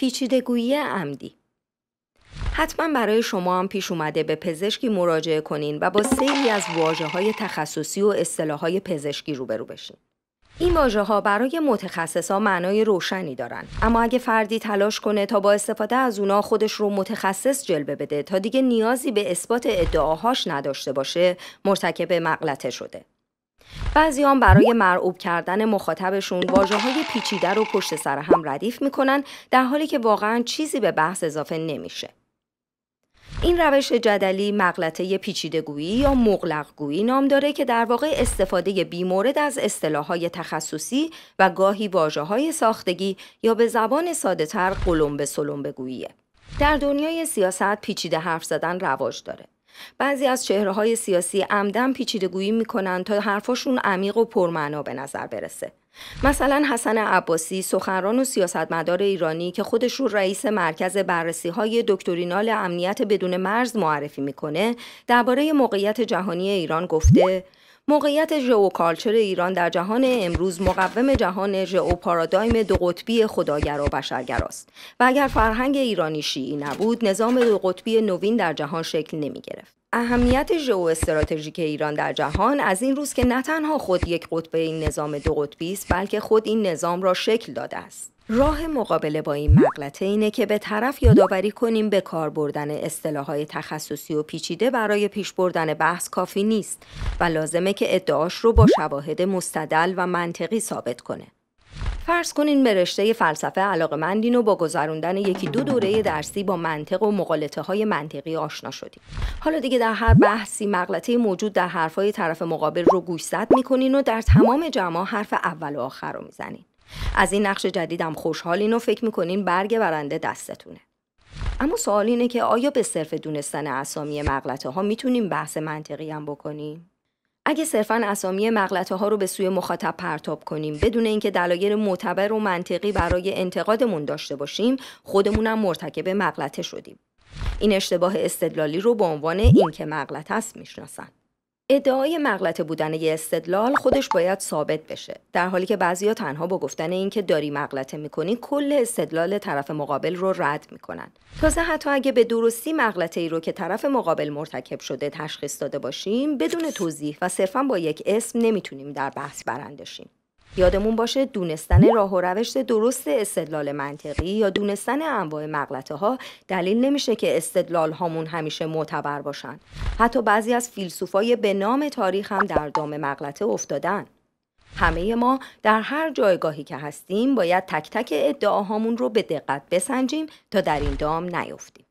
پیچیدگویی عمدی حتما برای شما هم پیش اومده به پزشکی مراجعه کنین و با سری از واجه های تخصصی و اصطلاح های پزشکی روبرو بشین. این واجه ها برای متخصص ها معنای روشنی دارن اما اگه فردی تلاش کنه تا با استفاده از اونا خودش رو متخصص جلوه بده تا دیگه نیازی به اثبات ادعاهاش نداشته باشه مرتکب مغلطه شده بعضی هم برای مرعوب کردن مخاطبشون واجه های پیچیده رو پشت سر هم ردیف میکنن در حالی که واقعا چیزی به بحث اضافه نمیشه. این روش جدلی مغلطه پیچیدگویی یا مغلقگویی نام داره که در واقع استفاده بیمورد از اصطلاحهای تخصصی و گاهی واجه های ساختگی یا به زبان ساده تر قلمبه سلمبه گوییه. در دنیای سیاست پیچیده حرف زدن رواج داره. بعضی از چهره های سیاسی عمدن پیچیدگویی میکنن تا حرفاشون عمیق و پرمعنا به نظر برسه مثلا حسن عباسی سخنران و سیاستمدار ایرانی که خودش رو رئیس مرکز بررسی های دکترینال امنیت بدون مرز معرفی میکنه درباره موقعیت جهانی ایران گفته موقعیت ژئوکالچر ایران در جهان امروز مقوم جهان ژئوپارادایم دو قطبی خداگرا و است و اگر فرهنگ ایرانی شیعی نبود نظام دو قطبی نوین در جهان شکل نمی گرفت. اهمیت ژئو استراتژیک ایران در جهان از این روز که نه تنها خود یک قطبه این نظام دو قطبی است بلکه خود این نظام را شکل داده است. راه مقابله با این مغلطه اینه که به طرف یادآوری کنیم به کار بردن های تخصصی و پیچیده برای پیش بردن بحث کافی نیست و لازمه که ادعاش رو با شواهد مستدل و منطقی ثابت کنه. فرض کنین به رشته فلسفه علاقمندین مندین و با گذروندن یکی دو دوره درسی با منطق و مقالطه های منطقی آشنا شدیم حالا دیگه در هر بحثی مغلطه موجود در حرفهای طرف مقابل رو گوشزد میکنین و در تمام جمع حرف اول و آخر رو میزنین از این نقش جدیدم خوشحالین و فکر میکنین برگ برنده دستتونه اما سوال اینه که آیا به صرف دونستن اسامی مغلطه ها میتونیم بحث منطقی هم بکنیم اگه صرفا اسامی مغلطه ها رو به سوی مخاطب پرتاب کنیم بدون اینکه دلایل معتبر و منطقی برای انتقادمون داشته باشیم خودمونم مرتکب مغلطه شدیم این اشتباه استدلالی رو به عنوان اینکه مغلطه است میشناسند ادعای مغلطه بودن یه استدلال خودش باید ثابت بشه در حالی که بعضیا تنها با گفتن اینکه داری مغلطه میکنی کل استدلال طرف مقابل رو رد میکنن تازه حتی اگه به درستی مغلطه ای رو که طرف مقابل مرتکب شده تشخیص داده باشیم بدون توضیح و صرفا با یک اسم نمیتونیم در بحث برندشیم یادمون باشه دونستن راه و روش درست استدلال منطقی یا دونستن انواع مغلطه ها دلیل نمیشه که استدلال هامون همیشه معتبر باشن حتی بعضی از فیلسوفای به نام تاریخ هم در دام مغلطه افتادن همه ما در هر جایگاهی که هستیم باید تک تک ادعاهامون رو به دقت بسنجیم تا در این دام نیفتیم